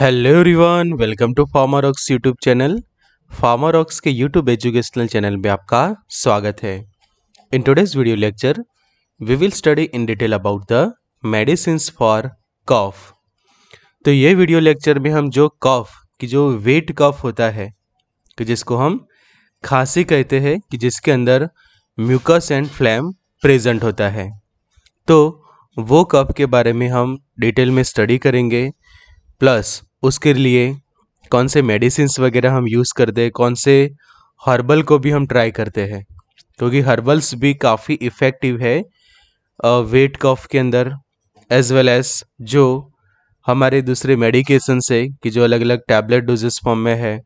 Hello everyone welcome to Pharma Rocks YouTube channel Pharma Rocks के YouTube educational channel में आपका स्वागत है in today's video lecture we will study in detail about the medicine for cough तो ये video lecture में हम जो कॉफ कि जो वेट कॉफ होता है कि जिसको हम खांसी कहते हैं कि जिसके अंदर म्यूकस एंड फ्लैम प्रेजेंट होता है तो वो कफ के बारे में हम डिटेल में स्टडी करेंगे प्लस उसके लिए कौन से मेडिसिन वगैरह हम यूज़ करते हैं कौन से हर्बल को भी हम ट्राई करते हैं क्योंकि हर्बल्स भी काफ़ी इफ़ेक्टिव है वेट कॉफ के अंदर एज वेल एज जो हमारे दूसरे मेडिकेशन से कि जो अलग अलग टैबलेट डोजेस फॉर्म में है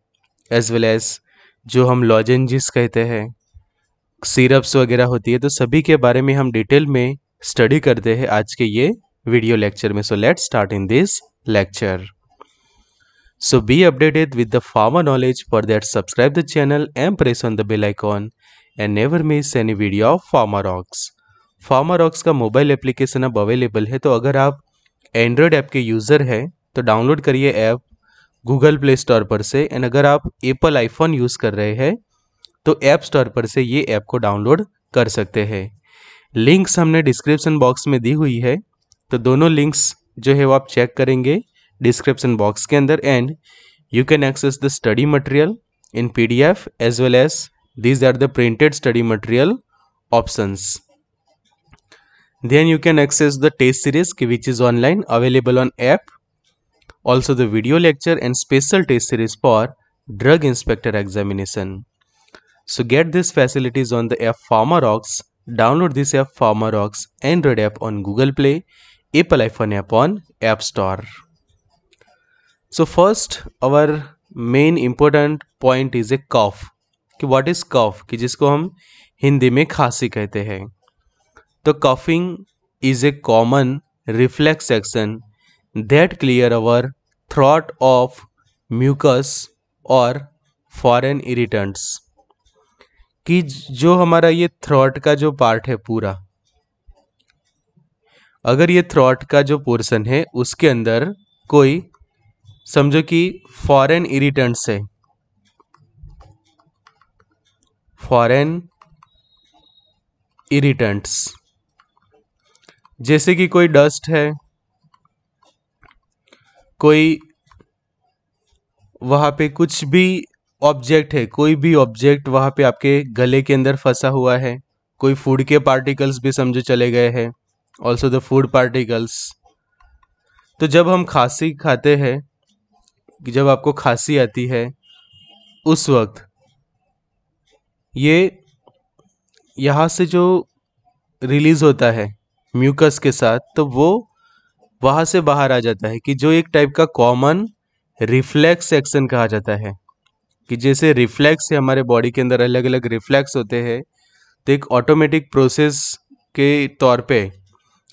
एज वेल एज जो हम लॉजेंजिस कहते हैं सीरप्स वगैरह होती है तो सभी के बारे में हम डिटेल में स्टडी करते हैं आज के ये वीडियो लेक्चर में so let start in this lecture So be updated with the pharma knowledge. For that subscribe the channel and press on the bell icon and never miss any video of Pharma Rocks. Pharma Rocks का mobile application अब available है तो अगर आप Android app के user हैं तो download करिए ऐप गूगल प्ले स्टोर पर से एंड अगर आप एप्पल आईफोन यूज़ कर रहे हैं तो ऐप स्टोर पर से ये ऐप को डाउनलोड कर सकते हैं लिंक्स हमने डिस्क्रिप्शन बॉक्स में दी हुई है तो दोनों लिंक्स जो है वो आप चेक करेंगे description box ke andar and you can access the study material in PDF as well as these are the printed study material options. Then you can access the test series which is online available on app. Also the video lecture and special test series for drug inspector examination. So get these facilities on the app PharmaRox. Download this app PharmaRox Android app on Google Play, Apple iPhone app on App Store. So first our main important point is a cough कि what is कफ कि जिसको हम हिंदी में खांसी कहते हैं तो coughing is a common reflex action that clear our throat of mucus और फॉरन इरीटेंट्स कि जो हमारा ये थ्रॉट का जो पार्ट है पूरा अगर ये थ्रॉट का जो पोर्शन है उसके अंदर कोई समझो कि फॉरेन इरिटेंट है फॉरेन इरिटेंट्स जैसे कि कोई डस्ट है कोई वहां पे कुछ भी ऑब्जेक्ट है कोई भी ऑब्जेक्ट वहां पे आपके गले के अंदर फंसा हुआ है कोई फूड के पार्टिकल्स भी समझो चले गए हैं ऑल्सो द फूड पार्टिकल्स तो जब हम खांसी खाते हैं जब आपको खांसी आती है उस वक्त ये यहाँ से जो रिलीज़ होता है म्यूकस के साथ तो वो वहाँ से बाहर आ जाता है कि जो एक टाइप का कॉमन रिफ्लेक्स एक्शन कहा जाता है कि जैसे रिफ्लेक्स है हमारे बॉडी के अंदर अलग अलग रिफ्लेक्स होते हैं तो एक ऑटोमेटिक प्रोसेस के तौर पे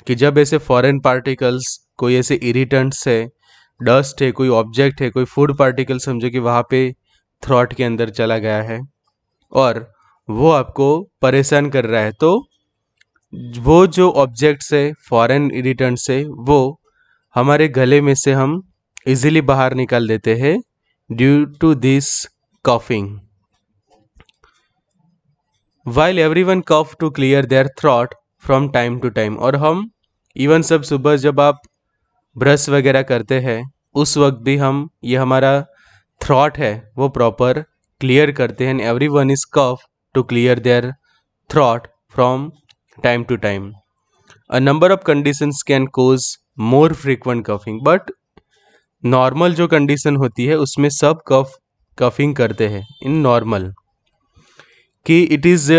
कि जब ऐसे फॉरेन पार्टिकल्स कोई ऐसे इरिटेंट्स है डस्ट है कोई ऑब्जेक्ट है कोई फूड पार्टिकल समझो कि वहाँ पे थ्रॉट के अंदर चला गया है और वो आपको परेशान कर रहा है तो वो जो ऑब्जेक्ट से फॉरेन रिटर्न से वो हमारे गले में से हम इजीली बाहर निकाल देते हैं due to this coughing while everyone cough to clear their throat from time to time और हम इवन सब सुबह जब आप ब्रश वगैरह करते हैं उस वक्त भी हम ये हमारा थ्रॉट है वो प्रॉपर क्लियर करते हैं everyone is cough to clear their throat from time to time a number of conditions can cause more frequent coughing but normal जो कंडीशन होती है उसमें सब कफ कफिंग करते हैं इन नॉर्मल कि इट इज़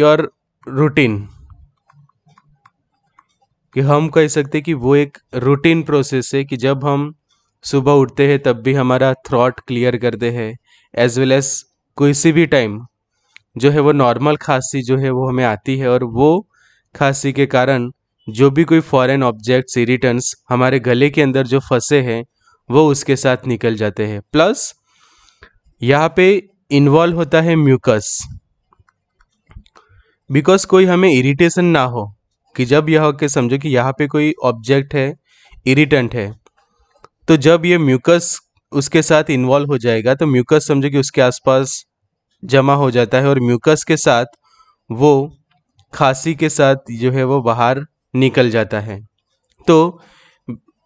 योर रूटीन कि हम कह सकते कि वो एक रूटीन प्रोसेस है कि जब हम सुबह उठते हैं तब भी हमारा थ्रॉट क्लियर करते हैं एज वेल एज किसी भी टाइम जो है वो नॉर्मल खांसी जो है वो हमें आती है और वो खांसी के कारण जो भी कोई फॉरेन ऑब्जेक्ट्स इरिटेंट्स हमारे गले के अंदर जो फंसे हैं वो उसके साथ निकल जाते हैं प्लस यहाँ पे इन्वॉल्व होता है म्यूकस बिकॉज कोई हमें इरिटेशन ना हो कि जब यह के समझो कि यहाँ पे कोई ऑब्जेक्ट है इरिटेंट है तो जब ये म्यूकस उसके साथ इन्वॉल्व हो जाएगा तो म्यूकस समझो कि उसके आसपास जमा हो जाता है और म्यूकस के साथ वो खांसी के साथ जो है वो बाहर निकल जाता है तो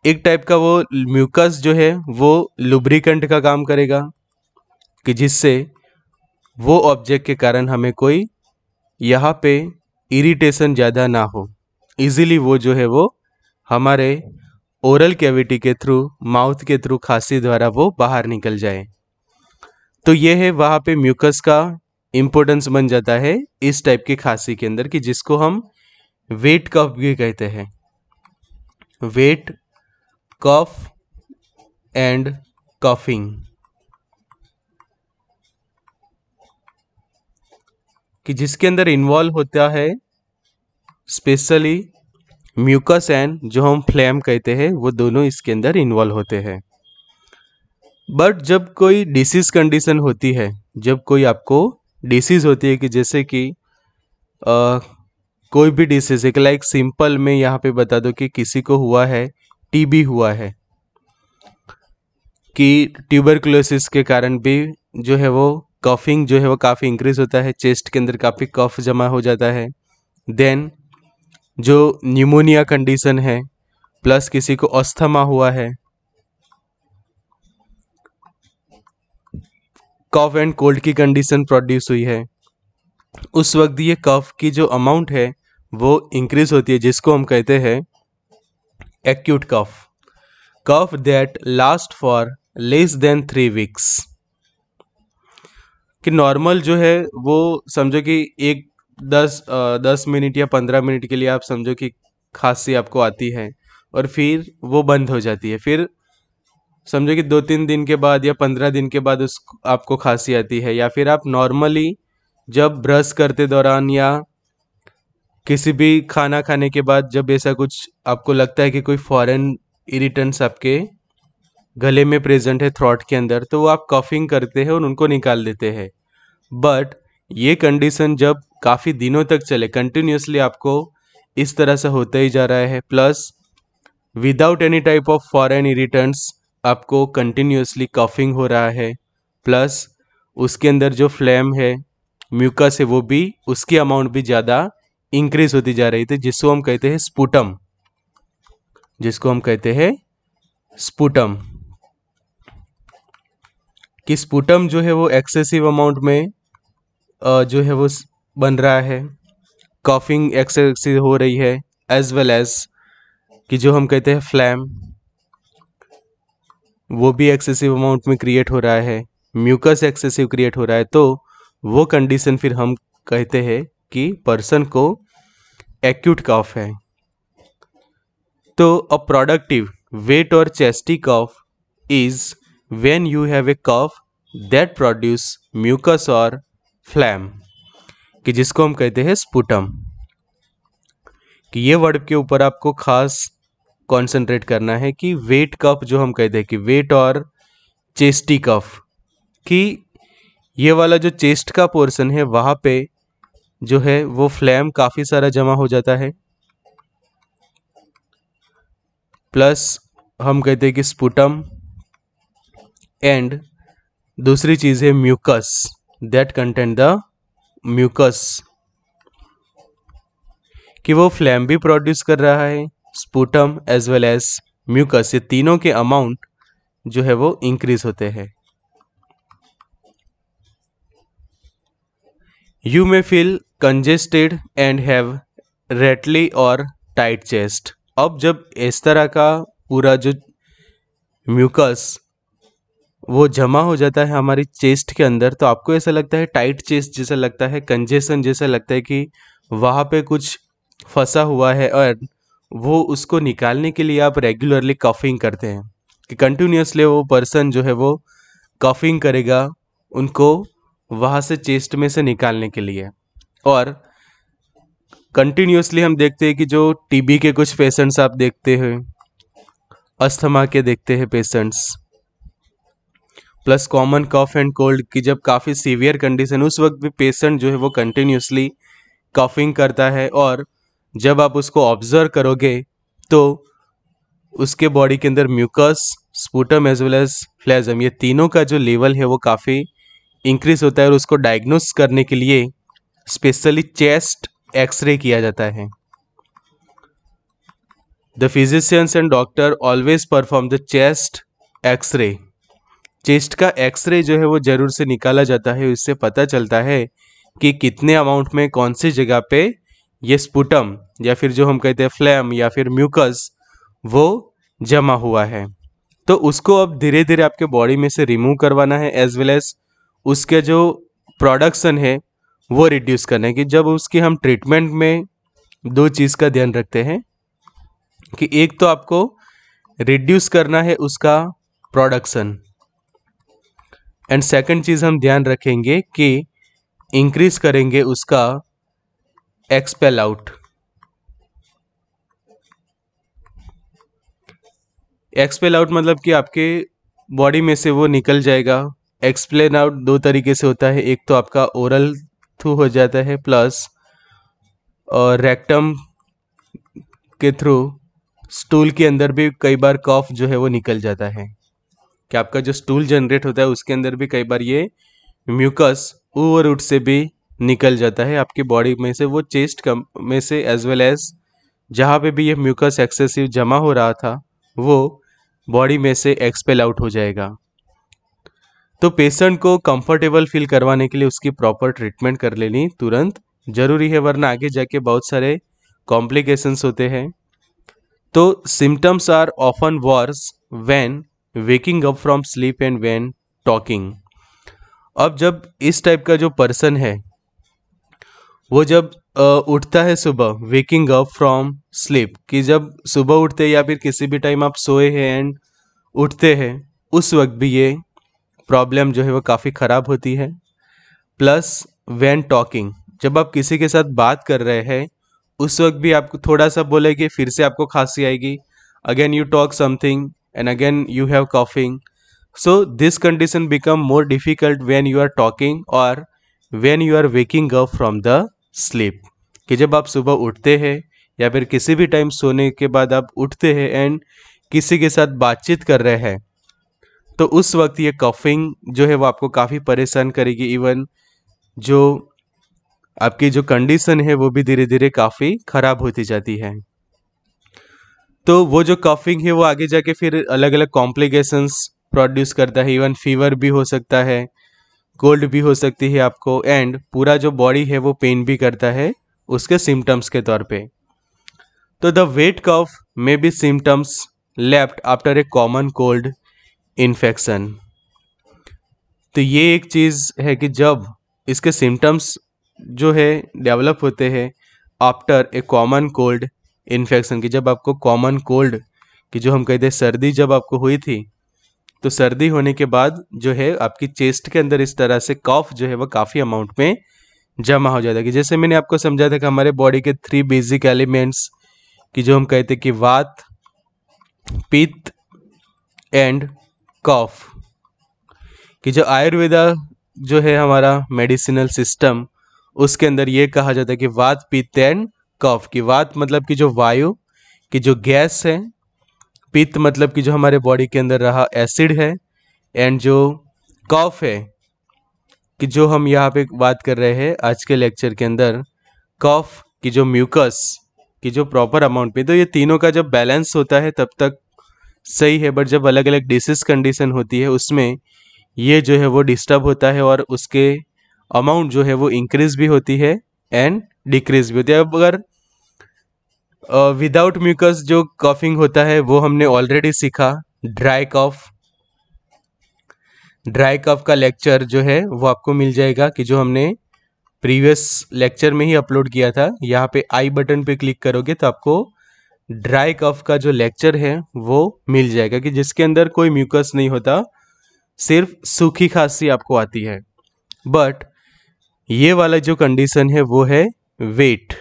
एक टाइप का वो म्यूकस जो है वो लुब्रिकेंट का काम करेगा कि जिससे वो ऑब्जेक्ट के कारण हमें कोई यहाँ पे इरिटेशन ज़्यादा ना हो इजीली वो जो है वो हमारे ओरल कैविटी के थ्रू माउथ के थ्रू खांसी द्वारा वो बाहर निकल जाए तो ये है वहाँ पे म्यूकस का इम्पोर्टेंस बन जाता है इस टाइप की खांसी के अंदर कि जिसको हम वेट कफ भी कहते हैं वेट कफ एंड कफिंग कि जिसके अंदर इन्वॉल्व होता है स्पेशली म्यूकस एंड जो हम फ्लेम कहते हैं वो दोनों इसके अंदर इन्वॉल्व होते हैं बट जब कोई डिसीज़ कंडीशन होती है जब कोई आपको डिसीज़ होती है कि जैसे कि आ, कोई भी डिसीज़ एक लाइक सिंपल में यहाँ पे बता दो कि किसी को हुआ है टीबी हुआ है कि ट्यूबरकुलोसिस के कारण भी जो है वो कफिंग जो है वो काफ़ी इंक्रीज होता है चेस्ट के अंदर काफ़ी कफ जमा हो जाता है देन जो न्यूमोनिया कंडीशन है प्लस किसी को अस्थमा हुआ है कफ एंड कोल्ड की कंडीशन प्रोड्यूस हुई है उस वक्त ये कफ की जो अमाउंट है वो इंक्रीज होती है जिसको हम कहते हैं acute cough cough that last for less than three weeks कि नॉर्मल जो है वो समझो कि एक दस दस मिनट या पंद्रह मिनट के लिए आप समझो कि खांसी आपको आती है और फिर वो बंद हो जाती है फिर समझो कि दो तीन दिन के बाद या पंद्रह दिन के बाद उस आपको खांसी आती है या फिर आप नॉर्मली जब ब्रश करते दौरान या किसी भी खाना खाने के बाद जब ऐसा कुछ आपको लगता है कि कोई फॉरेन इरिटेंट्स आपके गले में प्रेजेंट है थ्रॉट के अंदर तो वो आप कफिंग करते हैं और उनको निकाल देते हैं बट ये कंडीशन जब काफ़ी दिनों तक चले कंटिन्यूसली आपको इस तरह से होते ही जा रहा है plus without any type of foreign irritants आपको कंटिन्यूसली कफिंग हो रहा है प्लस उसके अंदर जो फ्लेम है म्यूकस है वो भी उसकी अमाउंट भी ज़्यादा इंक्रीज होती जा रही थी जिसको हम कहते हैं स्पुटम जिसको हम कहते हैं स्पुटम कि स्पुटम जो है वो एक्सेसिव अमाउंट में जो है वो बन रहा है कॉफिंग एक्सरसाइज हो रही है एज वेल एज कि जो हम कहते हैं फ्लैम वो भी एक्सेसिव अमाउंट में क्रिएट हो रहा है म्यूकस एक्सेसिव क्रिएट हो रहा है तो वो कंडीशन फिर हम कहते हैं कि पर्सन को एक्यूट कॉफ है तो अ प्रोडक्टिव वेट और chesty cough is when you have a cough that produce mucus और फ्लैम कि जिसको हम कहते हैं स्पुटम कि ये वर्ड के ऊपर आपको खास कंसंट्रेट करना है कि वेट कफ जो हम कहते हैं कि वेट और चेस्टी कफ कि ये वाला जो चेस्ट का पोर्शन है वहाँ पे जो है वो फ्लैम काफ़ी सारा जमा हो जाता है प्लस हम कहते हैं कि स्पुटम एंड दूसरी चीज़ है mucus that content the mucus कि वो फ्लैम भी प्रोड्यूस कर रहा है sputum as well as mucus ये तीनों के अमाउंट जो है वो इंक्रीज होते हैं you may feel congested and have rattly और टाइट चेस्ट अब जब इस तरह का पूरा जो म्यूकस वो जमा हो जाता है हमारी चेस्ट के अंदर तो आपको ऐसा लगता है टाइट चेस्ट जैसा लगता है कंजेशन जैसा लगता है कि वहाँ पे कुछ फंसा हुआ है और वो उसको निकालने के लिए आप रेगुलरली कफिंग करते हैं कि कंटिन्यूसली वो पर्सन जो है वो कफिंग करेगा उनको वहाँ से चेस्ट में से निकालने के लिए और कंटिन्यूसली हम देखते हैं कि जो टीबी के कुछ पेशेंट्स आप देखते हैं अस्थमा के देखते हैं patients plus common cough and cold की जब काफ़ी सीवियर कंडीशन उस वक्त भी पेशेंट जो है वो कंटिन्यूसली कफिंग करता है और जब आप उसको ऑब्जर्व करोगे तो उसके बॉडी के अंदर mucus sputum as well as phlegm ये तीनों का जो लेवल है वो काफ़ी इंक्रीज होता है और उसको डायग्नोस करने के लिए स्पेशली चेस्ट एक्सरे किया जाता है the physicians and doctor always perform the chest x ray chest का एक्सरे जो है वो जरूर से निकाला जाता है उससे पता चलता है कि कितने अमाउंट में कौन सी जगह पे ये स्पुटम या फिर जो हम कहते हैं फ्लैम या फिर म्यूकस वो जमा हुआ है तो उसको अब धीरे धीरे आपके बॉडी में से रिमूव करवाना है एज वेल एज उसके जो प्रोडक्शन है वो रिड्यूस करना है कि जब उसकी हम ट्रीटमेंट में दो चीज़ का ध्यान रखते हैं कि एक तो आपको रिड्यूस करना है उसका प्रोडक्शन एंड सेकंड चीज़ हम ध्यान रखेंगे कि इंक्रीज करेंगे उसका एक्सपेल आउट एक्सपेल आउट मतलब कि आपके बॉडी में से वो निकल जाएगा एक्सप्लेन आउट दो तरीके से होता है एक तो आपका ओरल थ्रू हो जाता है प्लस और रेक्टम के थ्रू स्टूल के अंदर भी कई बार कॉफ जो है वो निकल जाता है कि आपका जो स्टूल जनरेट होता है उसके अंदर भी कई बार ये म्यूकस ओवरवुड से भी निकल जाता है आपकी बॉडी में से वो चेस्ट कम में से एज वेल एज जहाँ पे भी ये म्यूकस एक्सेसिव जमा हो रहा था वो बॉडी में से एक्सपेल आउट हो जाएगा तो पेशेंट को कंफर्टेबल फील करवाने के लिए उसकी प्रॉपर ट्रीटमेंट कर लेनी तुरंत ज़रूरी है वरना आगे जाके बहुत सारे कॉम्प्लिकेशंस होते हैं तो symptoms are often worse when waking up from sleep and when talking अब जब इस टाइप का जो पर्सन है वो जब उठता है सुबह वेकिंग अप फ्रॉम स्लीप कि जब सुबह उठते या फिर किसी भी टाइम आप सोए हैं एंड उठते हैं उस वक्त भी ये प्रॉब्लम जो है वो काफ़ी ख़राब होती है प्लस वैन टॉकिंग जब आप किसी के साथ बात कर रहे हैं उस वक्त भी आपको थोड़ा सा बोले कि फिर से आपको खांसी आएगी again you talk something and again you have coughing so this condition become more difficult when you are talking or when you are waking up from the sleep कि जब आप सुबह उठते हैं या फिर किसी भी टाइम सोने के बाद आप उठते हैं एंड किसी के साथ बातचीत कर रहे हैं तो उस वक्त ये कफिंग जो है वो आपको काफ़ी परेशान करेगी इवन जो आपकी जो कंडीशन है वो भी धीरे धीरे काफ़ी ख़राब होती जाती है तो वो जो कफिंग है वो आगे जाके फिर अलग अलग कॉम्प्लिकेशंस प्रोड्यूस करता है इवन फीवर भी हो सकता है कोल्ड भी हो सकती है आपको एंड पूरा जो बॉडी है वो पेन भी करता है उसके सिम्टम्स के तौर पे तो the wet cough may be symptoms left after a common cold infection तो ये एक चीज़ है कि जब इसके सिम्टम्स जो है डेवलप होते हैं after a common cold infection की जब आपको कॉमन कोल्ड कि जो हम कहते हैं सर्दी जब आपको हुई थी तो सर्दी होने के बाद जो है आपकी चेस्ट के अंदर इस तरह से कॉफ जो है वह काफ़ी अमाउंट में जमा हो जाता है कि जैसे मैंने आपको समझाया था कि हमारे बॉडी के थ्री बेसिक एलिमेंट्स कि जो हम कहते कि वात पित्त एंड कॉफ कि जो आयुर्वेदा जो है हमारा मेडिसिनल सिस्टम उसके अंदर ये कहा जाता है कि वात पित्त एंड कफ की वात मतलब कि जो वायु की जो गैस है पित्त मतलब कि जो हमारे बॉडी के अंदर रहा एसिड है एंड जो कफ है कि जो हम यहाँ पे बात कर रहे हैं आज के लेक्चर के अंदर कफ की जो म्यूकस की जो प्रॉपर अमाउंट में तो ये तीनों का जब बैलेंस होता है तब तक सही है बट जब अलग अलग डिसीज कंडीशन होती है उसमें ये जो है वो डिस्टर्ब होता है और उसके अमाउंट जो है वो इंक्रीज भी होती है एंड डिक्रीज भी होती है अब अगर विदाउट म्यूकस जो कॉफिंग होता है वो हमने ऑलरेडी सीखा ड्राई कॉफ ड्राई कफ का लेक्चर जो है वो आपको मिल जाएगा कि जो हमने प्रीवियस लेक्चर में ही अपलोड किया था यहाँ पे आई बटन पे क्लिक करोगे तो आपको ड्राई कफ का जो लेक्चर है वो मिल जाएगा कि जिसके अंदर कोई म्यूकस नहीं होता सिर्फ सूखी खांसी आपको आती है बट ये वाला जो कंडीशन है वो है वेट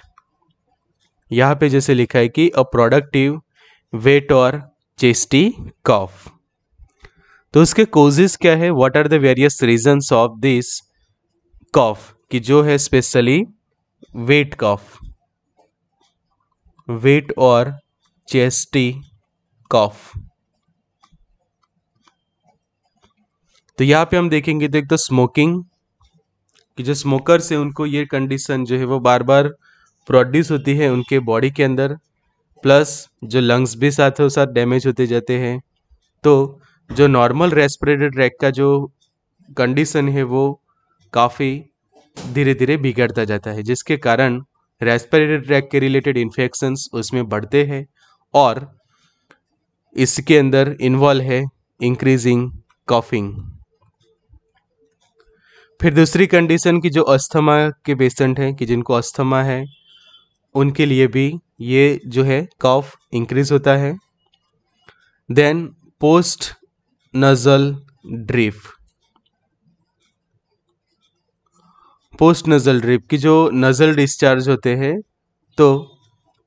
यहाँ पे जैसे लिखा है कि अ प्रोडक्टिव वेट और चेस्टी कॉफ तो उसके कोजेस क्या है what are the various reasons of this cough कि जो है स्पेशली वेट कॉफ वेट और चेस्टी कॉफ तो यहाँ पे हम देखेंगे तो एक तो स्मोकिंग कि जो स्मोकर्स हैं उनको ये कंडीशन जो है वो बार बार प्रोड्यूस होती है उनके बॉडी के अंदर प्लस जो लंग्स भी साथ साथ डैमेज होते जाते हैं तो जो नॉर्मल रेस्पिरेटरी ट्रैक का जो कंडीशन है वो काफ़ी धीरे धीरे बिगड़ता जाता है जिसके कारण रेस्पिरेटरी ट्रैक के रिलेटेड इन्फेक्शंस उसमें बढ़ते हैं और इसके अंदर इन्वॉल्व है इंक्रीजिंग कॉफिंग फिर दूसरी कंडीशन की जो अस्थमा के पेशेंट हैं कि जिनको अस्थमा है उनके लिए भी ये जो है कॉफ इंक्रीज होता है then post nasal drip post nasal drip की जो नज़ल डिस्चार्ज होते हैं तो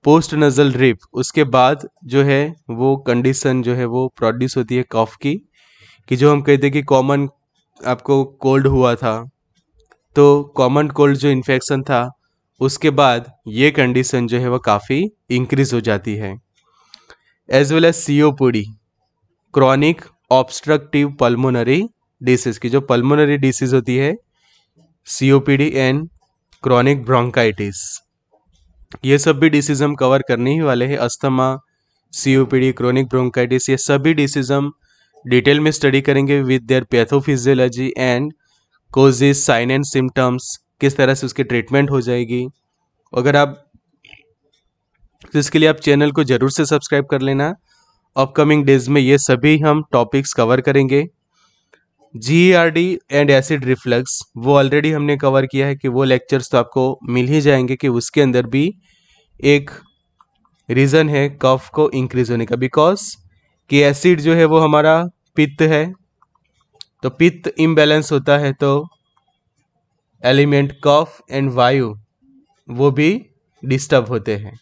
पोस्ट नज़ल ड्रिप उसके बाद जो है वो कंडीशन जो है वो प्रोड्यूस होती है कॉफ़ की कि जो हम कहते हैं कि कॉमन आपको कोल्ड हुआ था तो कॉमन कोल्ड जो इन्फेक्शन था उसके बाद ये कंडीशन जो है वह काफ़ी इंक्रीज हो जाती है as well as C O P chronic obstructive pulmonary disease की जो पल्मोनरी डिसीज होती है C O P D and chronic bronchitis ये सब भी डिसीज हम कवर करने ही वाले हैं asthma C O P D chronic bronchitis ये सभी डिसीज हम डिटेल में स्टडी करेंगे with their pathophysiology and causes sign and symptoms किस तरह से उसकी ट्रीटमेंट हो जाएगी अगर आप तो इसके लिए आप चैनल को ज़रूर से सब्सक्राइब कर लेना अपकमिंग डेज में ये सभी हम टॉपिक्स कवर करेंगे जी एंड एसिड रिफ्लक्स वो ऑलरेडी हमने कवर किया है कि वो लेक्चर्स तो आपको मिल ही जाएंगे कि उसके अंदर भी एक रीज़न है कफ को इंक्रीज होने का बिकॉज कि एसिड जो है वो हमारा पित्त है तो पित्त इम्बैलेंस होता है तो एलिमेंट कफ एंड वायु वो भी डिस्टर्ब होते हैं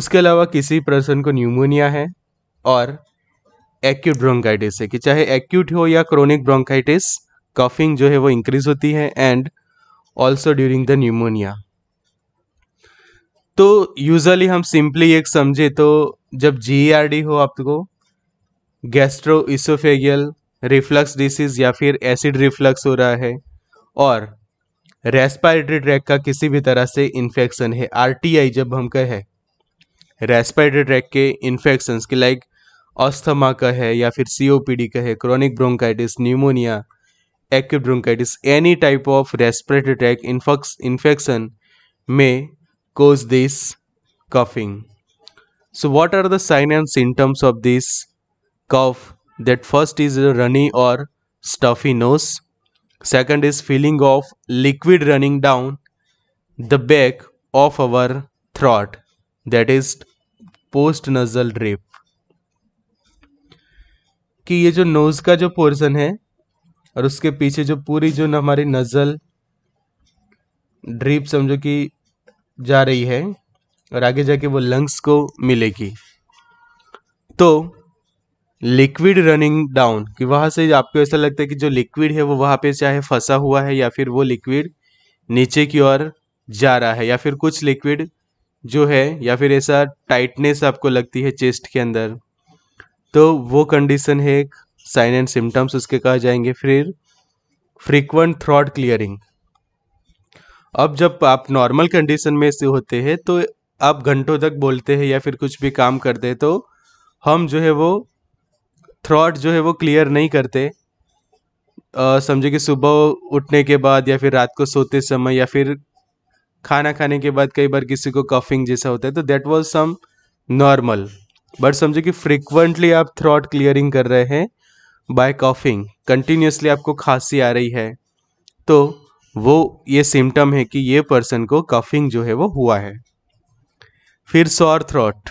उसके अलावा किसी पर्सन को न्यूमोनिया है और एक्यूट ब्रोंकाइटिस है कि चाहे एक्यूट हो या क्रोनिक ब्रोंकाइटिस कफिंग जो है वो इंक्रीज होती है and also during the pneumonia तो यूजली हम सिंपली एक समझे तो जब जी e हो आपको गैस्ट्रो इसोफेगियल रिफ्लक्स डिसीज या फिर एसिड रिफ्लक्स हो रहा है और रेस्पायरेटरी ट्रैक का किसी भी तरह से इन्फेक्शन है आर जब हम कहे रेस्पायरेटरी ट्रैक के इन्फेक्शन के लाइक अस्थमा का है या फिर सीओपीडी का है chronic bronchitis pneumonia acute bronchitis any type of respiratory tract infection में cause this coughing so what are the sign and symptoms of this cough that first is runny or stuffy nose second is feeling of liquid running down the back of our throat that is post nasal drip कि ये जो nose का जो portion है और उसके पीछे जो पूरी जो न हमारी नज़ल ड्रीप समझो कि जा रही है और आगे जाके वो लंग्स को मिलेगी तो लिक्विड रनिंग डाउन कि वहाँ से आपको ऐसा लगता है कि जो लिक्विड है वो वहाँ पे चाहे फंसा हुआ है या फिर वो लिक्विड नीचे की ओर जा रहा है या फिर कुछ लिक्विड जो है या फिर ऐसा टाइटनेस आपको लगती है चेस्ट के अंदर तो वो कंडीशन है एक साइन एंड सिम्टम्स उसके कहा जाएंगे फिर फ्रीक्वेंट थ्रॉट क्लियरिंग अब जब आप नॉर्मल कंडीशन में से होते हैं तो आप घंटों तक बोलते हैं या फिर कुछ भी काम करते हैं तो हम जो है वो थ्रॉट जो है वो क्लियर नहीं करते समझो कि सुबह उठने के बाद या फिर रात को सोते समय या फिर खाना खाने के बाद कई बार किसी को कफिंग जैसा होता है तो that was some normal but समझो कि फ्रिक्वेंटली आप थ्रॉट क्लियरिंग कर रहे हैं बाय कॉफिंग कंटिन्यूसली आपको खांसी आ रही है तो वो ये सिम्टम है कि ये पर्सन को कफिंग जो है वो हुआ है फिर सॉर थ्रॉट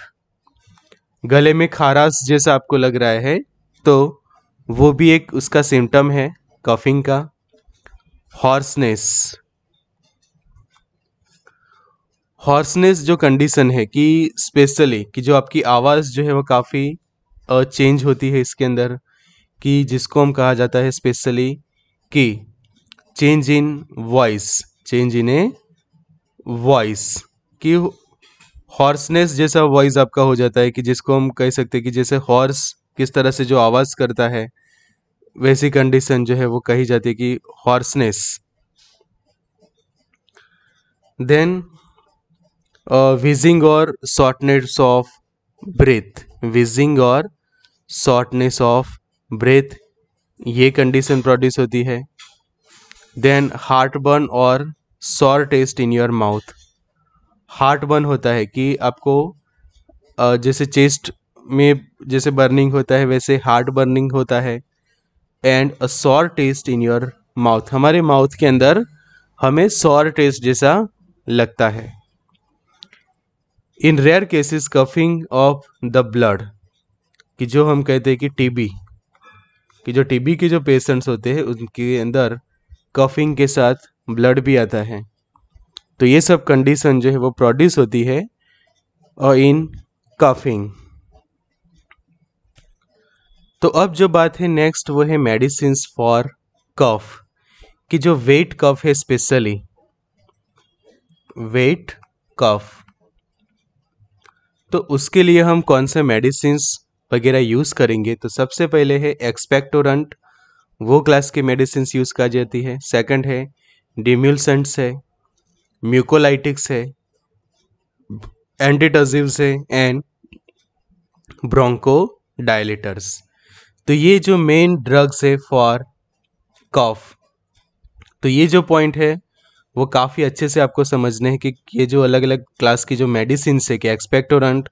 गले में खारास जैसा आपको लग रहा है तो वो भी एक उसका सिम्टम है कफिंग का हॉर्सनेस हॉर्सनेस जो कंडीशन है कि स्पेशली कि जो आपकी आवाज़ जो है वो काफ़ी चेंज होती है इसके अंदर कि जिसको हम कहा जाता है स्पेशली कि change in voice change in a voice कि हॉर्सनेस जैसा वॉइस आपका हो जाता है कि जिसको हम कह सकते हैं कि जैसे हॉर्स किस तरह से जो आवाज़ करता है वैसी कंडीशन जो है वो कही जाती है कि हॉर्सनेस देन विजिंग और शॉर्टनेस ऑफ ब्रेथ विजिंग और शॉर्टनेस ऑफ ब्रेथ ये कंडीशन प्रोड्यूस होती है देन हार्ट बर्न और sour taste in your mouth heartburn होता है कि आपको जैसे चेस्ट में जैसे बर्निंग होता है वैसे हार्ट बर्निंग होता है and a sour taste in your mouth हमारे माउथ के अंदर हमें सॉर टेस्ट जैसा लगता है in rare cases coughing of the blood कि जो हम कहते हैं कि टीबी कि जो टीबी के जो पेशेंट्स होते हैं उनके अंदर कफिंग के साथ ब्लड भी आता है तो ये सब कंडीशन जो है वो प्रोड्यूस होती है और इन कफिंग तो अब जो बात है नेक्स्ट वो है मेडिसिन फॉर कफ कि जो वेट कफ है स्पेशली वेट कफ तो उसके लिए हम कौन से मेडिसिन वगैरह यूज़ करेंगे तो सबसे पहले है एक्सपेक्टोरेंट वो क्लास की मेडिसिन यूज़ कर जाती है सेकंड है डिम्यूलसेंट्स है म्यूकोलाइटिक्स है एंटीटजिव्स है एंड ब्रोंको डायलेटर्स तो ये जो मेन ड्रग्स है फॉर कॉफ तो ये जो पॉइंट है वो काफ़ी अच्छे से आपको समझने हैं कि ये जो अलग अलग क्लास की जो मेडिसिन है कि expectorant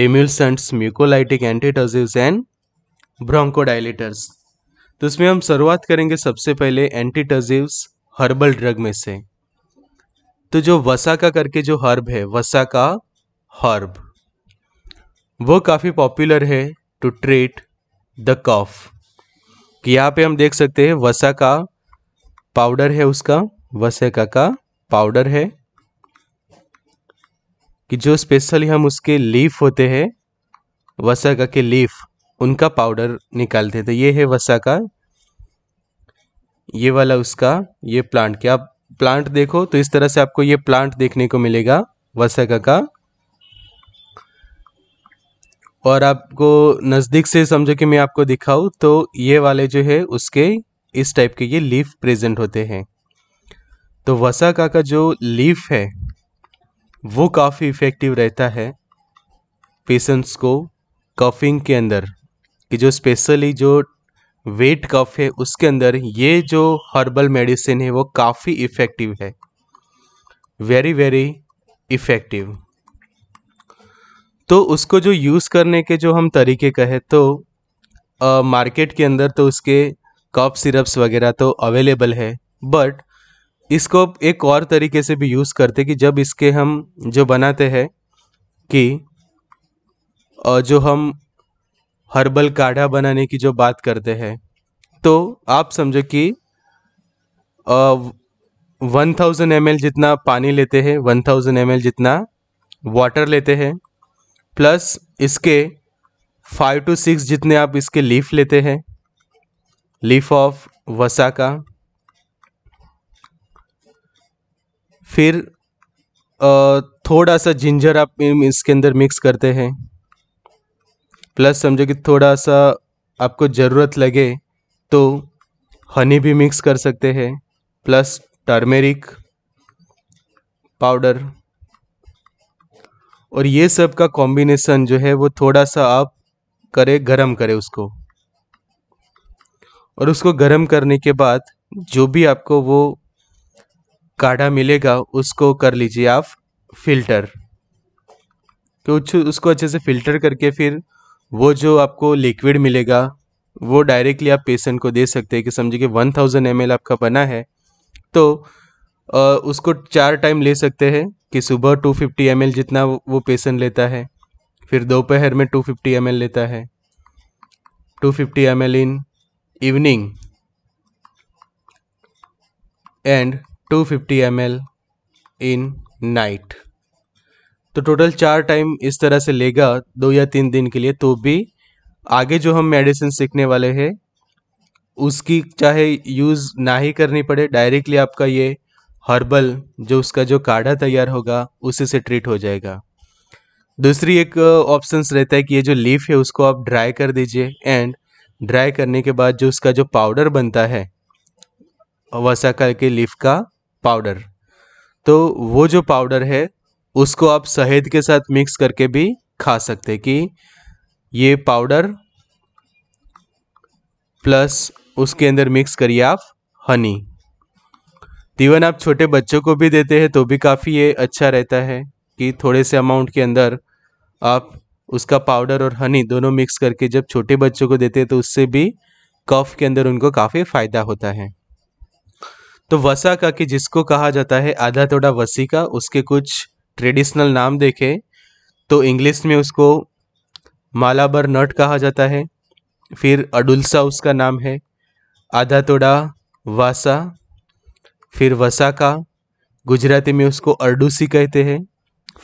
demulcents mucolytic antitussives and bronchodilators तो इसमें हम शुरुआत करेंगे सबसे पहले एंटीटजिव्स हर्बल ड्रग में से तो जो वसा का करके जो हर्ब है वसा का हर्ब वो काफ़ी पॉपुलर है टू ट्रीट द कफ कि यहाँ पे हम देख सकते हैं वसा का पाउडर है उसका वसा का का पाउडर है कि जो स्पेशली हम उसके लीफ होते हैं वसा का के लीफ उनका पाउडर निकालते तो ये है वसा का ये वाला उसका ये प्लांट क्या प्लांट देखो तो इस तरह से आपको ये प्लांट देखने को मिलेगा वसा का का और आपको नज़दीक से समझो कि मैं आपको दिखाऊँ तो ये वाले जो है उसके इस टाइप के ये लीफ प्रेजेंट होते हैं तो वसा का का जो लीफ है वो काफ़ी इफ़ेक्टिव रहता है पेशेंट्स को कफिंग के अंदर कि जो स्पेशली जो वेट कफ है उसके अंदर ये जो हर्बल मेडिसिन है वो काफ़ी इफ़ेक्टिव है वेरी वेरी इफ़ेक्टिव तो उसको जो यूज़ करने के जो हम तरीके कहे तो आ, मार्केट के अंदर तो उसके कप सिरप्स वगैरह तो अवेलेबल है बट इसको एक और तरीके से भी यूज़ करते कि जब इसके हम जो बनाते हैं कि जो हम हर्बल काढ़ा बनाने की जो बात करते हैं तो आप समझो कि वन थाउजेंड एम जितना पानी लेते हैं वन थाउजेंड एम जितना वाटर लेते हैं प्लस इसके फाइव टू सिक्स जितने आप इसके लीफ लेते हैं लीफ ऑफ वसा का फिर थोड़ा सा जिंजर आप इसके अंदर मिक्स करते हैं प्लस समझो कि थोड़ा सा आपको ज़रूरत लगे तो हनी भी मिक्स कर सकते हैं प्लस टर्मेरिक पाउडर और ये सब का कॉम्बिनेसन जो है वो थोड़ा सा आप करें गरम करें उसको और उसको गरम करने के बाद जो भी आपको वो काढ़ा मिलेगा उसको कर लीजिए आप फिल्टर तो उसको अच्छे से फिल्टर करके फिर वो जो आपको लिक्विड मिलेगा वो डायरेक्टली आप पेशेंट को दे सकते हैं कि समझिए कि वन थाउजेंड आपका बना है तो आ, उसको चार टाइम ले सकते हैं कि सुबह 250 फिफ्टी जितना वो पेशेंट लेता है फिर दोपहर में 250 फिफ्टी लेता है 250 fifty in evening and 250 fifty in night तो टोटल चार टाइम इस तरह से लेगा दो या तीन दिन के लिए तो भी आगे जो हम मेडिसिन सीखने वाले हैं उसकी चाहे यूज़ ना ही करनी पड़े डायरेक्टली आपका ये हर्बल जो उसका जो काढ़ा तैयार होगा उसी से ट्रीट हो जाएगा दूसरी एक ऑप्शन रहता है कि ये जो लीफ है उसको आप ड्राई कर दीजिए एंड ड्राई करने के बाद जो उसका जो पाउडर बनता है वसा करके लीफ का पाउडर तो वो जो पाउडर है उसको आप शहद के साथ मिक्स करके भी खा सकते कि ये पाउडर प्लस उसके अंदर मिक्स करिए आप हनी इवन आप छोटे बच्चों को भी देते हैं तो भी काफ़ी ये अच्छा रहता है कि थोड़े से अमाउंट के अंदर आप उसका पाउडर और हनी दोनों मिक्स करके जब छोटे बच्चों को देते हैं तो उससे भी कफ के अंदर उनको काफ़ी फ़ायदा होता है तो वसा का कि जिसको कहा जाता है आधा थोड़ा वसी का उसके कुछ ट्रेडिशनल नाम देखें तो इंग्लिश में उसको मालाबर नट कहा जाता है फिर अडुलसा उसका नाम है आधा तोड़ा वासा फिर वसाका गुजराती में उसको अड़ूसी कहते हैं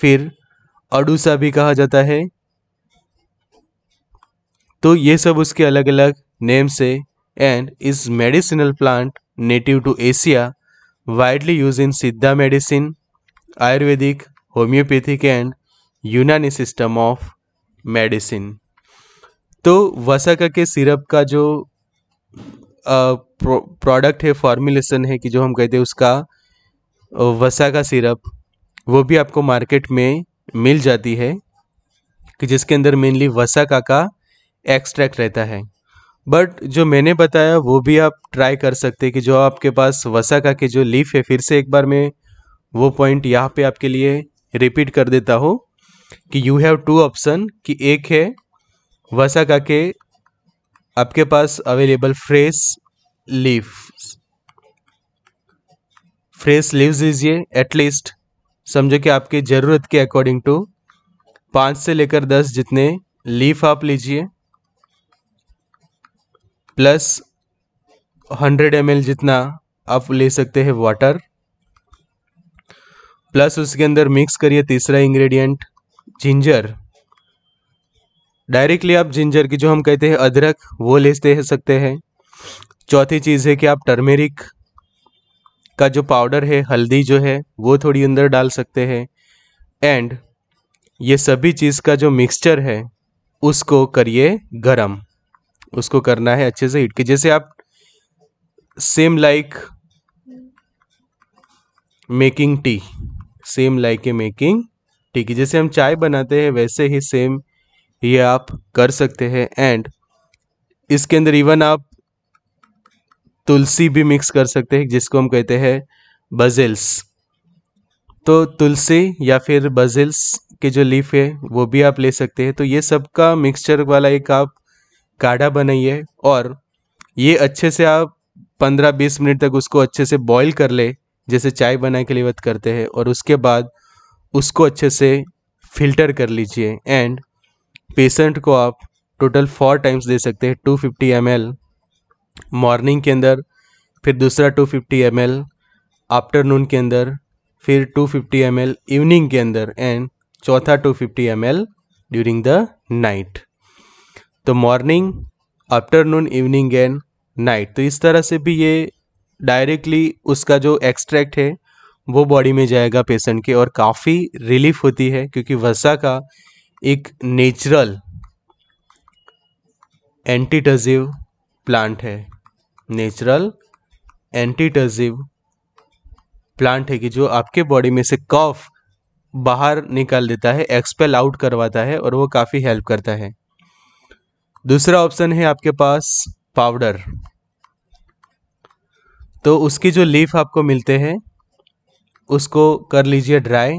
फिर अडूसा भी कहा जाता है तो ये सब उसके अलग अलग नेम्स है एंड इस medicinal plant native to Asia widely use in Siddha medicine Ayurvedic homeopathic and Unani system of medicine तो वसाका के सिरप का जो प्रोडक्ट है फॉर्मुलेशन है कि जो हम कहते हैं उसका वसा का सिरप वो भी आपको मार्केट में मिल जाती है कि जिसके अंदर मेनली वसा का का एक्सट्रैक्ट रहता है बट जो मैंने बताया वो भी आप ट्राई कर सकते हैं कि जो आपके पास वसा का के जो लीफ है फिर से एक बार मैं वो पॉइंट यहाँ पे आपके लिए रिपीट कर देता हूँ कि यू हैव टू ऑप्शन कि एक है वसा का के आपके पास available fresh leaf fresh leaves दीजिए एटलीस्ट समझो कि आपकी ज़रूरत के अकॉर्डिंग टू पाँच से लेकर दस जितने लीफ आप लीजिए प्लस हंड्रेड एम जितना आप ले सकते हैं वाटर प्लस उसके अंदर मिक्स करिए तीसरा इंग्रेडिएंट जिंजर डायरेक्टली आप जिंजर की जो हम कहते हैं अदरक वो ले सकते हैं चौथी चीज़ है कि आप टर्मेरिक का जो पाउडर है हल्दी जो है वो थोड़ी अंदर डाल सकते हैं एंड ये सभी चीज़ का जो मिक्सचर है उसको करिए गरम उसको करना है अच्छे से हीट के जैसे आप same like making tea same like a making tea की जैसे हम चाय बनाते हैं वैसे ही सेम ये आप कर सकते हैं एंड इसके अंदर इवन आप तुलसी भी मिक्स कर सकते हैं जिसको हम कहते हैं बजिल्स तो तुलसी या फिर बजिल्स के जो लीफ है वो भी आप ले सकते हैं तो ये सब का मिक्सचर वाला एक आप काढ़ा बनाइए और ये अच्छे से आप पंद्रह बीस मिनट तक उसको अच्छे से बॉईल कर ले जैसे चाय बनाने के लिए वत करते हैं और उसके बाद उसको अच्छे से फिल्टर कर लीजिए एंड पेशेंट को आप टोटल फोर टाइम्स दे सकते हैं two fifty M L morning के अंदर फिर दूसरा two fifty M L afternoon के अंदर फिर two fifty M L evening के अंदर एंड चौथा two fifty M L during the night तो morning afternoon evening and night तो इस तरह से भी ये डायरेक्टली उसका जो एक्सट्रैक्ट है वो बॉडी में जाएगा पेशेंट के और काफ़ी रिलीफ होती है क्योंकि वसा का एक नेचुरल एंटीटजिव प्लांट है नेचुरल एंटीटजिव प्लांट है कि जो आपके बॉडी में से कफ बाहर निकाल देता है एक्सपेल आउट करवाता है और वो काफ़ी हेल्प करता है दूसरा ऑप्शन है आपके पास पाउडर तो उसकी जो लीफ आपको मिलते हैं उसको कर लीजिए ड्राई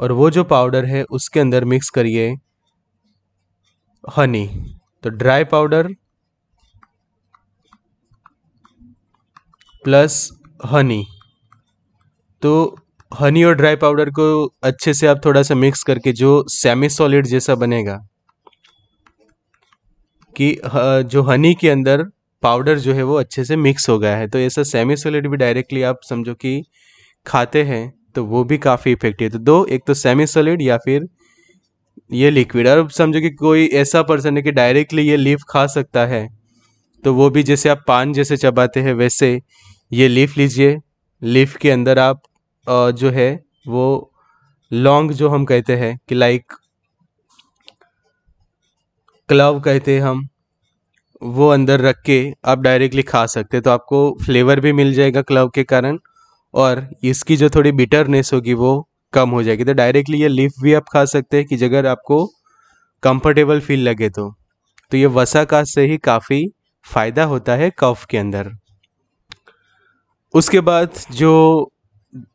और वो जो पाउडर है उसके अंदर मिक्स करिए हनी तो ड्राई पाउडर प्लस हनी तो हनी और ड्राई पाउडर को अच्छे से आप थोड़ा सा मिक्स करके जो सेमी सॉलिड जैसा बनेगा कि जो हनी के अंदर पाउडर जो है वो अच्छे से मिक्स हो गया है तो ऐसा सेमी सॉलिड भी डायरेक्टली आप समझो कि खाते हैं तो वो भी काफ़ी इफेक्टिव तो दो एक तो सेमी सॉलिड या फिर ये लिक्विड और समझो कि कोई ऐसा पर्सन है कि डायरेक्टली ये लीफ खा सकता है तो वो भी जैसे आप पान जैसे चबाते हैं वैसे ये लीफ लीजिए लीफ के अंदर आप जो है वो लॉन्ग जो हम कहते हैं कि लाइक क्लव कहते हैं हम वो अंदर रख के आप डायरेक्टली खा सकते हैं तो आपको फ्लेवर भी मिल जाएगा क्लव के कारण और इसकी जो थोड़ी बिटरनेस होगी वो कम हो जाएगी तो डायरेक्टली ये लीफ भी आप खा सकते हैं कि अगर आपको कंफर्टेबल फील लगे तो तो ये वसा का से ही काफ़ी फ़ायदा होता है कफ के अंदर उसके बाद जो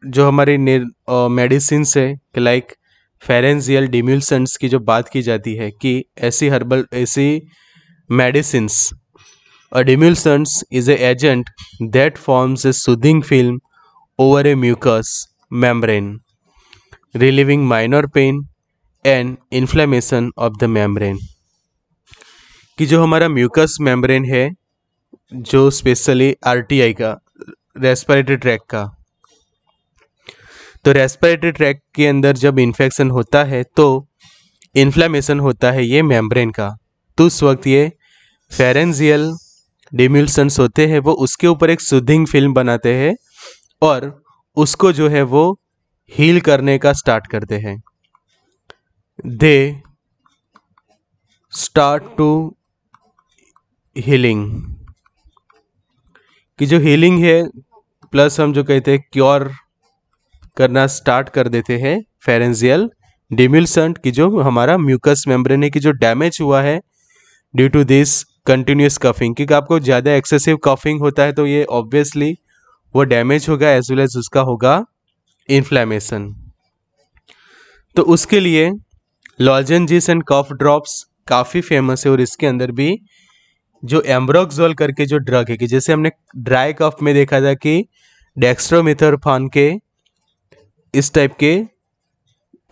जो हमारे मेडिसिन है लाइक फेरेंजियल डिम्यूलसेंट्स की जो बात की जाती है कि ऐसी हर्बल ऐसी मेडिसिन और demulcent is agent that forms a soothing film over a mucous membrane, relieving minor pain and inflammation of the membrane कि जो हमारा म्यूकस मेम्ब्रेन है जो स्पेशली आरटीआई का रेस्पिरेटरी ट्रैक का तो रेस्पिरेटरी ट्रैक के अंदर जब इन्फेक्शन होता है तो इन्फ्लेमेशन होता है ये मेम्ब्रेन का तो उस वक्त ये फेरेंजियल डिम्यूलसन्स होते हैं वो उसके ऊपर एक सुदिंग फिल्म बनाते हैं और उसको जो है वो हील करने का स्टार्ट करते हैं दे स्टार्ट टू हीलिंग कि जो हीलिंग है प्लस हम जो कहते हैं क्योर करना स्टार्ट कर देते हैं फेरेंजियल डिमिलसेंट की जो हमारा म्यूकस मेम्ब्रेन है कि जो डैमेज हुआ है due to this continuous coughing क्योंकि आपको ज़्यादा एक्सेसिव कफिंग होता है तो ये ऑब्वियसली वो डैमेज होगा एज वेल एज उसका होगा इन्फ्लेमेशन तो उसके लिए लॉजेंजिस एंड कफ ड्रॉप्स काफ़ी फेमस है और इसके अंदर भी जो एम्ब्रोक्सोल करके जो ड्रग है कि जैसे हमने ड्राई कफ में देखा था कि डेक्स्ट्रोमिथोरफान के इस टाइप के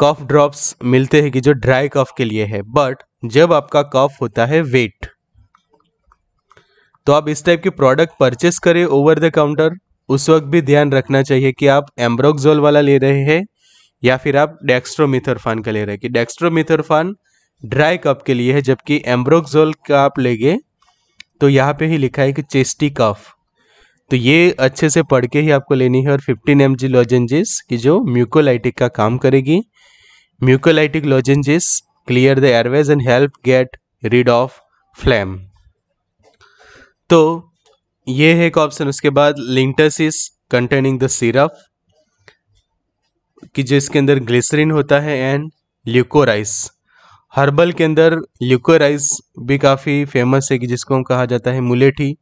कफ ड्रॉप्स मिलते हैं कि जो ड्राई कफ के लिए है बट जब आपका कफ होता है वेट तो आप इस टाइप के प्रोडक्ट परचेस करें ओवर द काउंटर उस वक्त भी ध्यान रखना चाहिए कि आप एम्ब्रोक्जोल वाला ले रहे हैं या फिर आप डेक्स्ट्रोमिथोरफान का ले रहे हैं कि डेक्स्ट्रोमिथोरफान ड्राई कफ के लिए है जबकि एम्ब्रोक्जोल का आप लेंगे तो यहाँ पे ही लिखा है कि चेस्टी कफ तो ये अच्छे से पढ़ के ही आपको लेनी है और 15 एम जी लॉजेंजेस की जो म्यूकोलाइटिक का काम करेगी mucolytic lozenges clear the airways and help get rid of phlegm तो ये है एक ऑप्शन उसके बाद लिंटसिस कंटेनिंग द सिरप कि जिसके अंदर ग्लिसरीन होता है एंड ल्यूकोराइस हर्बल के अंदर ल्यूकोराइस भी काफ़ी फेमस है कि जिसको हम कहा जाता है मुलेठी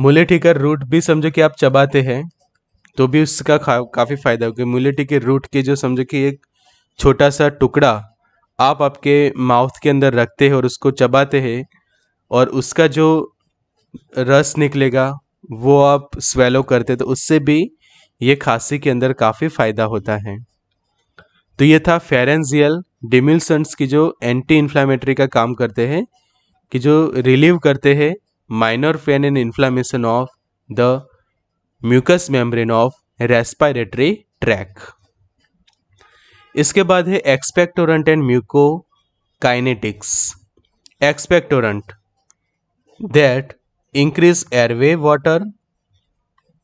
मुलेठी का रूट भी समझो कि आप चबाते हैं तो भी उसका काफ़ी फायदा होगा मुलेठी के रूट के जो समझो कि एक छोटा सा टुकड़ा आप आपके माउथ के अंदर रखते हैं और उसको चबाते हैं और उसका जो रस निकलेगा वो आप स्वेलो करते तो उससे भी ये खांसी के अंदर काफ़ी फ़ायदा होता है तो ये था फेरेंजियल डिमिलसन्स की जो एंटी इन्फ्लामेटरी का काम करते हैं कि जो रिलीव करते हैं minor pain and inflammation of the mucous membrane of respiratory tract इसके बाद है expectorant and mucokinetics expectorant that increase airway water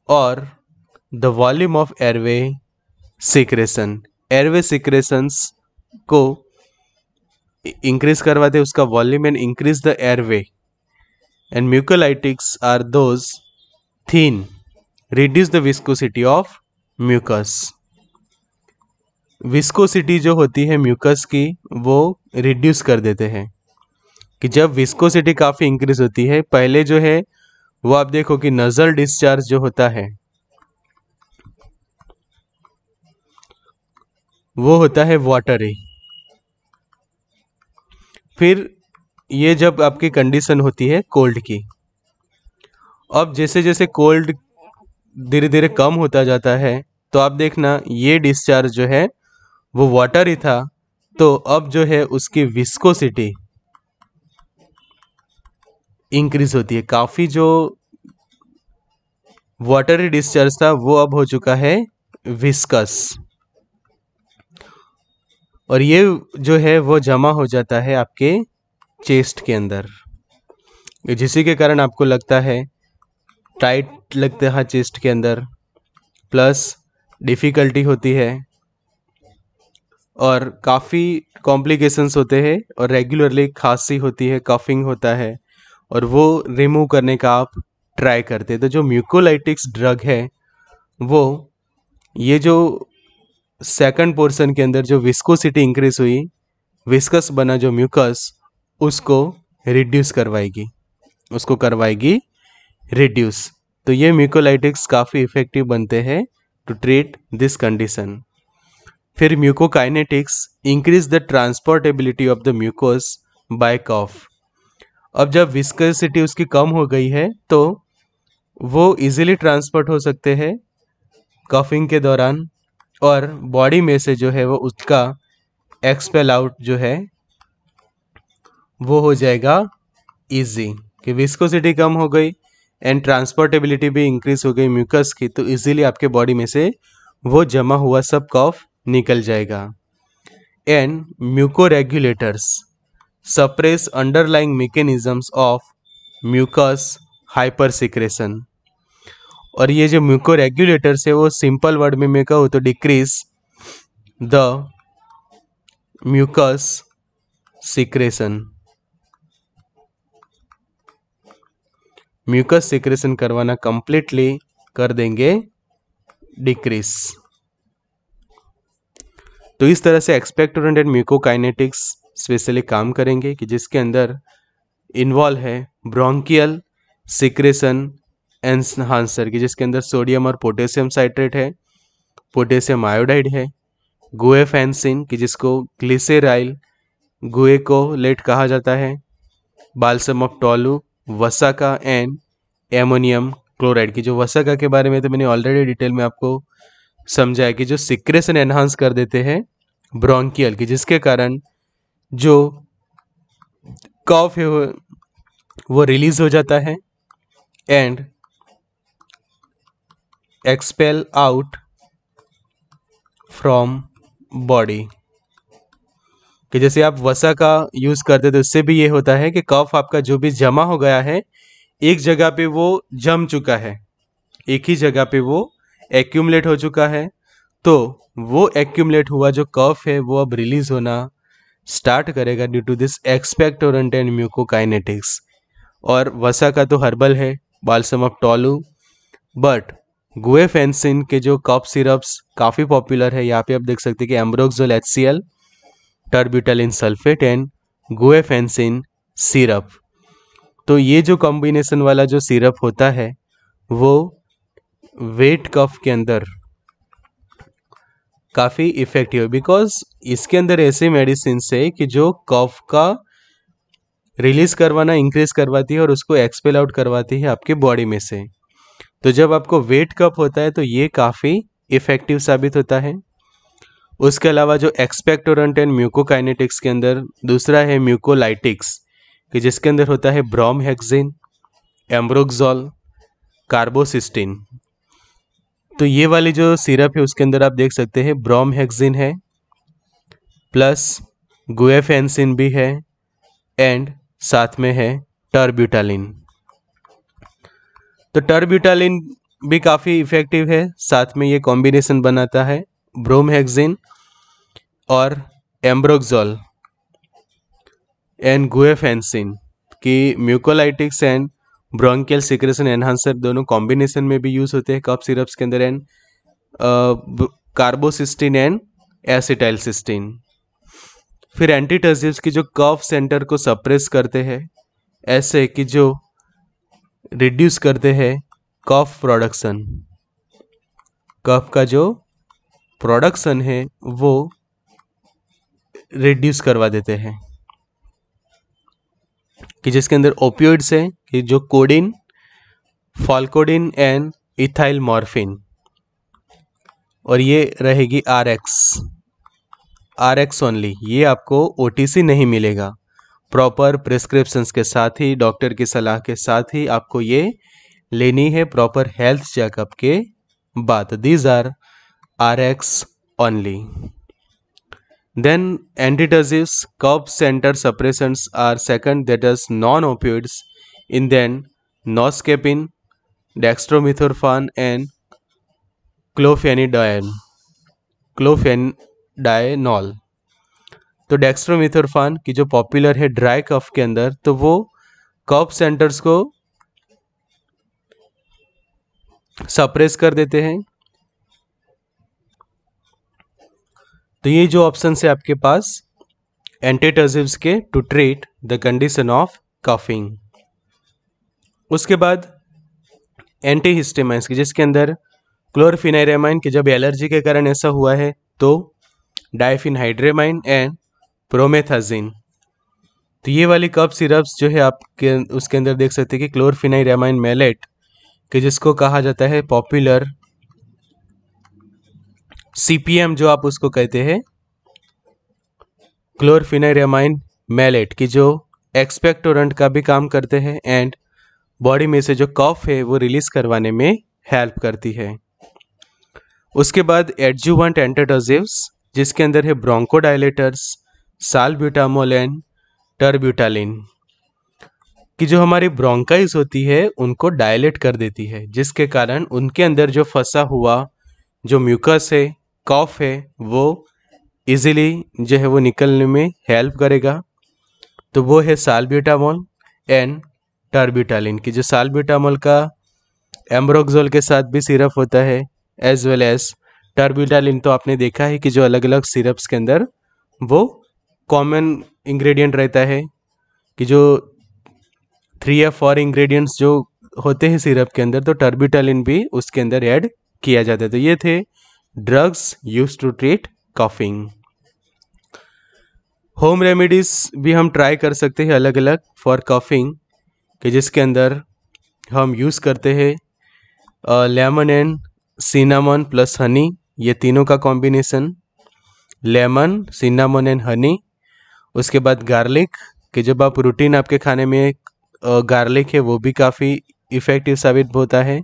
or the volume of airway secretion airway secretions को increase करवाते उसका volume and increase the airway and mucolytics are those thin reduce the viscosity of mucus viscosity जो होती है mucus की वो reduce कर देते हैं कि जब विस्कोसिटी काफ़ी इंक्रीज होती है पहले जो है वो आप देखो कि नज़ल डिस्चार्ज जो होता है वो होता है वाटरी फिर ये जब आपकी कंडीशन होती है कोल्ड की अब जैसे जैसे कोल्ड धीरे धीरे कम होता जाता है तो आप देखना ये डिस्चार्ज जो है वो वाटर ही था तो अब जो है उसकी विस्कोसिटी इंक्रीज़ होती है काफ़ी जो वाटरी डिस्चार्ज था वो अब हो चुका है विस्कस और ये जो है वो जमा हो जाता है आपके चेस्ट के अंदर जिसी के कारण आपको लगता है टाइट लगता है चेस्ट के अंदर प्लस डिफ़िकल्टी होती है और काफ़ी कॉम्प्लिकेशंस होते हैं और रेगुलरली खांसी होती है कफिंग होता है और वो रिमूव करने का आप ट्राई करते तो जो म्यूकोलाइटिक्स ड्रग है वो ये जो सेकंड पोर्शन के अंदर जो विस्कोसिटी इंक्रीज हुई विस्कस बना जो म्यूकस उसको रिड्यूस करवाएगी उसको करवाएगी रिड्यूस तो ये म्यूकोलाइटिक्स काफ़ी इफेक्टिव बनते हैं टू ट्रीट दिस कंडीशन फिर mucokinetics increase the transportability of the mucus by cough अब जब विस्कसिटी उसकी कम हो गई है तो वो इजीली ट्रांसपोर्ट हो सकते हैं कफिंग के दौरान और बॉडी में से जो है वो उसका एक्सपेल आउट जो है वो हो जाएगा इजी कि विस्कोसिटी कम हो गई एंड ट्रांसपोर्टेबिलिटी भी इंक्रीज हो गई म्यूकस की तो इजीली आपके बॉडी में से वो जमा हुआ सब कफ निकल जाएगा and mucoregulators suppress underlying mechanisms of mucus hypersecretion और ये जो म्यूको रेगुलेटर्स है वो सिंपल वर्ड में मैं कहूँ तो decrease the mucus secretion mucus secretion करवाना कंप्लीटली कर देंगे डिक्रीज तो इस तरह से एक्सपेक्टोरेंट एंड म्यूकोकाइनेटिक्स स्पेशली काम करेंगे कि जिसके अंदर इन्वॉल्व है ब्रोंकियल सिक्रेशन एनहांसर की जिसके अंदर सोडियम और पोटेशियम साइट्रेट है पोटेशियम आयोडाइड है गुएफेंसिन कि जिसको ग्लिसेराइल गुएकोलेट कहा जाता है बालसम ऑफ टॉलू वसाका एंड एमोनियम क्लोराइड की जो वसाका के बारे में तो मैंने ऑलरेडी डिटेल में आपको समझाया कि जो सिक्रेशन एनहांस कर देते हैं ब्रोंकियल की जिसके कारण जो कफ है वो रिलीज हो जाता है and expel out from body कि जैसे आप वसा का यूज़ करते तो उससे भी ये होता है कि कफ आपका जो भी जमा हो गया है एक जगह पे वो जम चुका है एक ही जगह पे वो एक्यूमलेट हो चुका है तो वो एक्यूमलेट हुआ जो कफ है वो अब रिलीज़ होना स्टार्ट करेगा ड्यू टू दिस एक्सपेक्ट और एंड म्यूकोकाइनेटिक्स और वसा का तो हर्बल है balsam of tolu but guaifenesin के जो कप सिरप्स काफ़ी पॉपुलर है यहाँ पे आप देख सकते हैं कि ambroxol H C L terbutaline sulphate and guaifenesin syrup तो ये जो कॉम्बिनेशन वाला जो सिरप होता है वो वेट कफ के अंदर काफ़ी इफ़ेक्टिव बिकॉज इसके अंदर ऐसी मेडिसिन है कि जो कफ का रिलीज़ करवाना इंक्रीज़ करवाती है और उसको एक्सपेल आउट करवाती है आपके बॉडी में से तो जब आपको वेट कप होता है तो ये काफ़ी इफ़ेक्टिव साबित होता है उसके अलावा जो एक्सपेक्टोरेंट एंड म्यूकोकाइनेटिक्स के अंदर दूसरा है म्यूकोलाइटिक्स कि जिसके अंदर होता है ब्रोम हेक्सिन कार्बोसिस्टिन तो ये वाली जो सिरप है उसके अंदर आप देख सकते हैं ब्रोम हेक्सिन है प्लस गुएफेंसिन भी है एंड साथ में है टर्ब्यूटालिन तो टर्ब्यूटालिन भी काफ़ी इफ़ेक्टिव है साथ में ये कॉम्बिनेशन बनाता है ब्रोमहेक्सिन और एम्ब्रोक्सोल एंड गुएफेंसिन की mucolytics and bronchial secretion enhancer दोनों कॉम्बिनेशन में भी यूज होते हैं कफ सिरप्स के अंदर and carbocisteine and acetylcysteine फिर एंटीटर्जिव की जो कफ सेंटर को सप्रेस करते हैं ऐसे कि जो रिड्यूस करते हैं कफ प्रोडक्शन कफ का जो प्रोडक्शन है वो रिड्यूस करवा देते हैं कि जिसके अंदर ओपियोइड्स हैं कि जो codeine pholcodine and ethyl morphine और ये रहेगी R X R X only ये आपको ओ नहीं मिलेगा प्रॉपर प्रिस्क्रिप्शंस के साथ ही डॉक्टर की सलाह के साथ ही आपको ये लेनी है प्रॉपर हेल्थ चेकअप के बाद these are R X only Then antidepressives, cough center suppressants are second that is non-opioids in then noscapine, dextromethorphan and clofenidiol. clofenidiol तो डेक्स्ट्रोमिथोरफान की जो पॉपुलर है ड्राई कफ के अंदर तो वो कफ सेंटर्स को सप्रेस कर देते हैं तो ये जो ऑप्शन है आपके पास एंटीटर्जिव्स के to treat the condition of coughing उसके बाद एंटी हिस्टेमाइंस की जिसके अंदर क्लोरफिनाइरेमाइन के जब एलर्जी के कारण ऐसा हुआ है तो डायफिनहाइड्रेमाइन एंड प्रोमेथाजिन तो ये वाली कप सिरप्स जो है आपके उसके अंदर देख सकते हैं कि क्लोरफिनाइरेमाइन मेलेट के जिसको कहा जाता है पॉपुलर सीपीएम जो आप उसको कहते हैं क्लोरफिनामाइन मेलेट की जो एक्सपेक्टोरेंट का भी काम करते हैं एंड बॉडी में से जो कफ है वो रिलीज करवाने में हेल्प करती है उसके बाद एडजुवेंट एंटेटोजिव्स जिसके अंदर है ब्रोंकोडाइलेटर्स सालब्यूटामोल एंड टर्ब्यूटालिन कि जो हमारी ब्रोंकाइज होती है उनको डायलेट कर देती है जिसके कारण उनके अंदर जो फंसा हुआ जो म्यूकस है कॉफ है वो इजीली जो है वो निकलने में हेल्प करेगा तो वो है सालब्यूटामोल एंड टर्ब्यूटालिन की जो सालब्यूटामोल का एम्ब्रोक्जोल के साथ भी सिरप होता है एज वेल एज टर्ब्यूटालिन तो आपने देखा है कि जो अलग अलग सिरप्स के अंदर वो कॉमन इंग्रेडिएंट रहता है कि जो थ्री या फोर इंग्रेडिएंट्स जो होते हैं सिरप के अंदर तो टर्ब्यूटालिन भी उसके अंदर ऐड किया जाता है तो ये थे drugs used to treat coughing home remedies भी हम ट्राई कर सकते हैं अलग अलग फॉर कॉफिंग कि जिसके अंदर हम यूज़ करते हैं lemon and cinnamon plus honey ये तीनों का combination lemon cinnamon and honey उसके बाद गार्लिक कि जब आप रूटीन आपके खाने में गार्लिक है वो भी काफ़ी इफ़ेक्टिव साबित होता है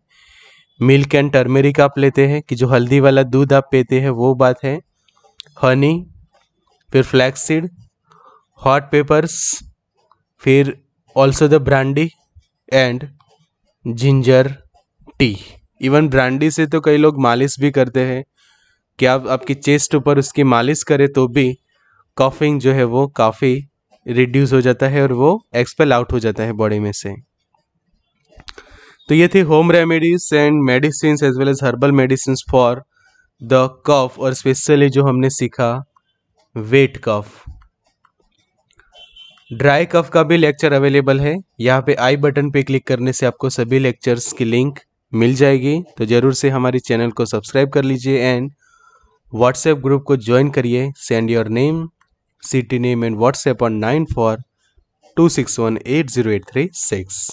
मिल्क एंड टर्मेरिक आप लेते हैं कि जो हल्दी वाला दूध आप पीते हैं वो बात है हनी फिर फ्लैक्स सीड हॉट पेपर्स फिर also the brandy and ginger tea even brandy से तो कई लोग मालिश भी करते हैं कि आप आपकी चेस्ट ऊपर उसकी मालिश करें तो भी कॉफिंग जो है वो काफ़ी रिड्यूस हो जाता है और वो एक्सपेल आउट हो जाता है बॉडी में से तो ये थी home remedies and medicine as well as herbal medicine for the cough और स्पेशली जो हमने सीखा वेट कफ ड्राई कफ का भी लेक्चर अवेलेबल है यहाँ पे आई बटन पे क्लिक करने से आपको सभी लेक्चर्स की लिंक मिल जाएगी तो ज़रूर से हमारे चैनल को सब्सक्राइब कर लीजिए एंड व्हाट्सएप ग्रुप को ज्वाइन करिए send your name city name and WhatsApp on nine four two six one eight zero eight three six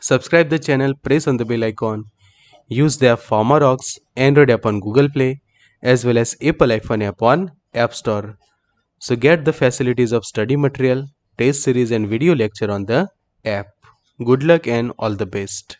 subscribe the channel, press on the bell icon. Use the app Pharmarox Android app on Google Play as well as Apple iPhone app on App Store. So get the facilities of study material, test series and video lecture on the app. Good luck and all the best.